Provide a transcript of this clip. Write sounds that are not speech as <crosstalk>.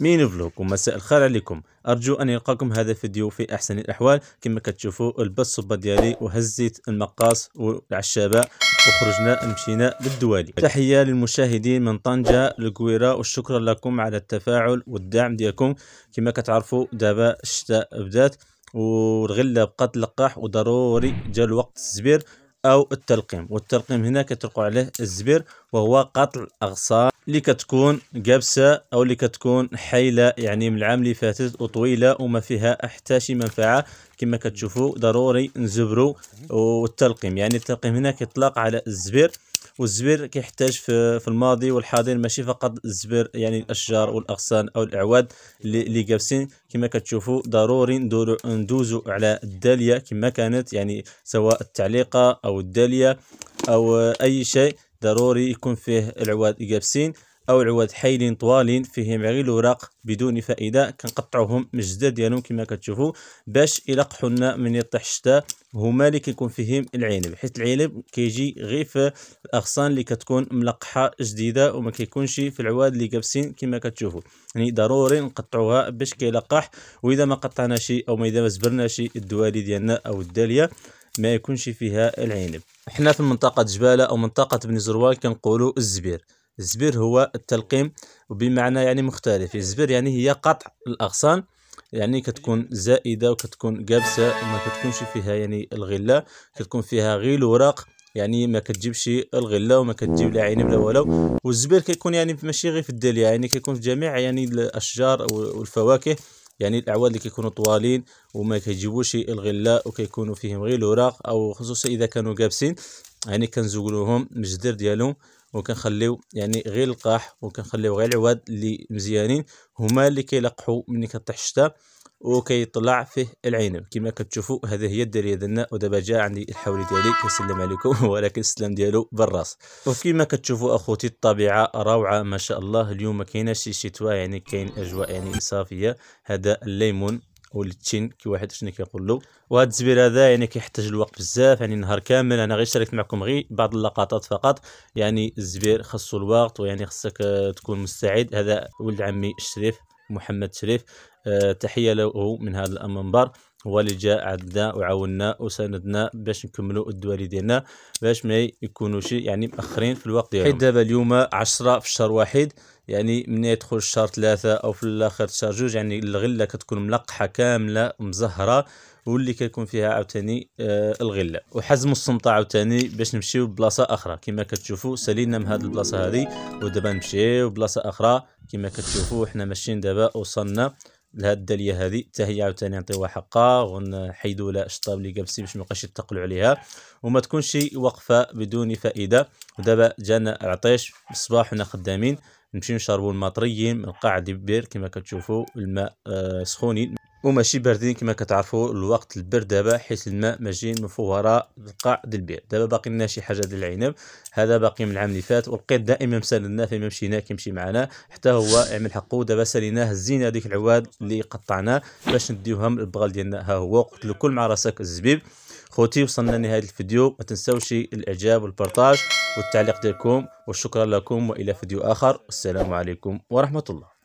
مين فلوك ومساء الخير عليكم ارجو ان يلقاكم هذا الفيديو في احسن الاحوال كما كتشوفوا البس الصبه ديالي وهزيت المقاص والعشابه وخرجنا مشينا للدوالي تحيه للمشاهدين من طنجه القويره وشكرا لكم على التفاعل والدعم ديالكم كما كتعرفوا دابا الشتاء بدات والغله بقات لقاح وضروري جا الوقت الزبير او التلقيم والتلقيم هنا كتلقوا عليه الزبير وهو قتل اغصان اللي كتكون قابسة أو اللي كتكون حيلة يعني من العام اللي فاتت وطويلة وما فيها حتى شي منفعة كما كتشوفوا ضروري نزبرو والتلقيم يعني التلقيم هنا كيطلق على الزبير والزبير كيحتاج في, في الماضي والحاضر ماشي فقط الزبير يعني الاشجار والاغصان او الاعواد اللي قابسين كما كتشوفوا ضروري ندوزو على الداليه كما كانت يعني سواء التعليقه او الداليه او اي شيء ضروري يكون فيه العواد يابسين او العواد حيلين طوالين فيهم غير الوراق بدون فائده كنقطعوهم من الجدار ديالهم كما كتشوفوا باش يلقحو لنا من يطيح الشتاء هما اللي كيكون فيهم العنب حيت العنب كيجي غير في الاغصان اللي كتكون ملقحه جديده وما كيكونش في العواد اللي كابسين كما كتشوفوا يعني ضروري نقطعوها باش كيلقح واذا ما قطعناش او ما اذا ما زبرناش الدوالي ديالنا او الداليه ما يكونش فيها العنب احنا في منطقة جبالة أو منطقة بني زروال كنقولوا الزبير الزبير هو التلقيم وبمعنى يعني مختلف الزبير يعني هي قطع الأغصان يعني كتكون زائدة وكتكون جابسة وما كتكونش فيها يعني الغلة كتكون فيها غير الوراق يعني ما كتجيبش الغله وما كتجيب لا عنب لا ولو والزبير كيكون يعني ماشي غير في الداليه يعني كيكون في جميع يعني الاشجار والفواكه يعني الاعواد اللي كيكونوا طوالين وما كيجيبوش الغلاء وكيكونوا فيهم غير الوراق او خصوصا اذا كانوا قابسين يعني كنزولوهم من الجدر ديالهم وكنخليو يعني غير القاح وكنخليو غير العواد اللي مزيانين هما اللي كيلقحوا ملي كطيح الشتاء وكيطلع فيه العينب كما كتشوفوا هذه هي الدريه ديالنا ودابا جا عندي الحولي ديالي كيسلم عليكم <laughs> ولكن السلام ديالو بالراس وكما كتشوفوا اخوتي الطبيعه روعه ما شاء الله اليوم ما كايناش شي شتوى يعني كاين اجواء يعني صافيه هذا الليمون والتين كي واحد شنو كيقول له وهذا الزبير هذا يعني كيحتاج الوقت بزاف يعني نهار كامل انا غير شاركت معكم غير بعض اللقطات فقط يعني الزبير خاصو الوقت ويعني خصك تكون مستعد هذا ولد عمي الشريف محمد شريف آه، تحية له من هذا المنبر هو اللي جاء عدنا وعاوننا وساندنا باش نكملوا الدوالي ديالنا باش ما يكونوش يعني مأخرين في الوقت ديالهم حيت دابا اليوم 10 في شهر واحد يعني من يدخل الشهر ثلاثة أو في الآخر شهر جوج يعني الغلة كتكون ملقحة كاملة مزهرة واللي كيكون فيها عاوتاني آه الغله وحزموا السمطه عاوتاني باش نمشيو لبلاصة اخرى كما كتشوفوا سالينا من هذه البلاصه هذه ودابا نمشيو بلاصه اخرى كما كتشوفوا حنا ماشيين دابا وصلنا لهاد الداليه هذه حتى هي عاوتاني نعطيوها حقها ونحيدوا لها الشطاب اللي جالسين باش ما يبقاش يتقلوا عليها وما تكونش وقفه بدون فائده ودابا جانا العطيش الصباح وحنا خدامين نمشيو نشربوا الماء طريين من القاع دبير بير كما كتشوفوا الماء آه سخونين وماشي باردين كما كتعرفوا الوقت البرد دابا حيت الماء ماشي من وراء القاع ديال البير دابا باقي لنا شي حاجه ديال العنب هذا باقي من العام اللي فات والقيد دائما مسالنا فيما مشينا كيمشي معنا حتى هو عمل حقه دابا ساليناه هزينا هذيك العواد اللي قطعناه باش نديوها من البغال ديالنا ها هو قلت لكل مع راسك الزبيب خوتي وصلنا لنهايه الفيديو ما تنساوش الاعجاب والبارطاج والتعليق ديالكم وشكرا لكم والى فيديو اخر السلام عليكم ورحمه الله